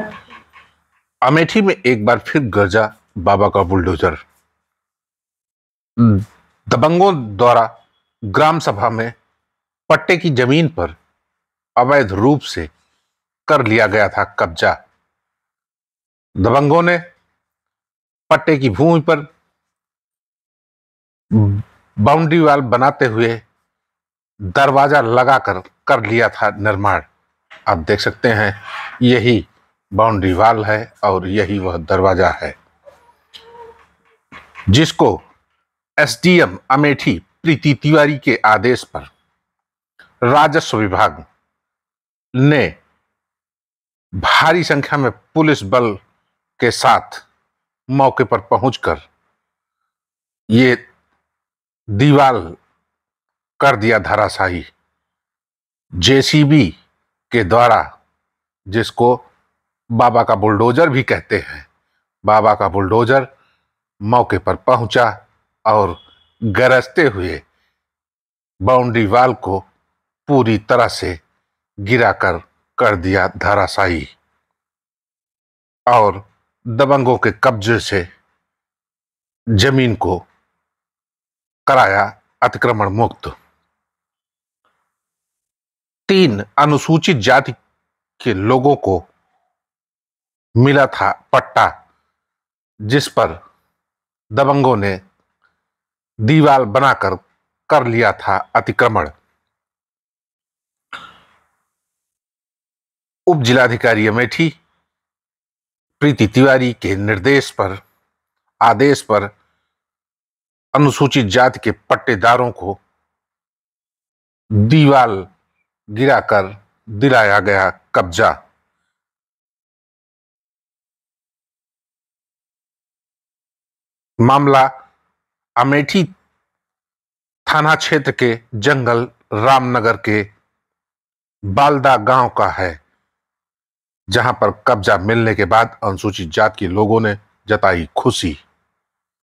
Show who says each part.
Speaker 1: अमेठी में एक बार फिर गरजा बाबा का बुलडोजर हम्म। दबंगों द्वारा ग्राम सभा में पट्टे की जमीन पर अवैध रूप से कर लिया गया था कब्जा दबंगों ने पट्टे की भूमि पर बाउंड्री वाल बनाते हुए दरवाजा लगाकर कर लिया था निर्माण आप देख सकते हैं यही बाउंड्री वाल है और यही वह दरवाज़ा है जिसको एसडीएम अमेठी प्रीति तिवारी के आदेश पर राजस्व विभाग ने भारी संख्या में पुलिस बल के साथ मौके पर पहुंचकर ये दीवाल कर दिया धराशाही जेसीबी के द्वारा जिसको बाबा का बुलडोजर भी कहते हैं बाबा का बुलडोजर मौके पर पहुंचा और गरजते हुए बाउंड्री वाल को पूरी तरह से गिराकर कर दिया धाराशाही और दबंगों के कब्जे से जमीन को कराया अतिक्रमण मुक्त तीन अनुसूचित जाति के लोगों को मिला था पट्टा जिस पर दबंगों ने दीवाल बनाकर कर लिया था अतिक्रमण उप जिलाधिकारी अमेठी प्रीति तिवारी के निर्देश पर आदेश पर अनुसूचित जाति के पट्टेदारों को दीवाल गिराकर दिलाया गया कब्जा मामला अमेठी थाना क्षेत्र के जंगल रामनगर के बालदा गांव का है जहां पर कब्जा मिलने के बाद अनुसूचित जाति के लोगों ने जताई खुशी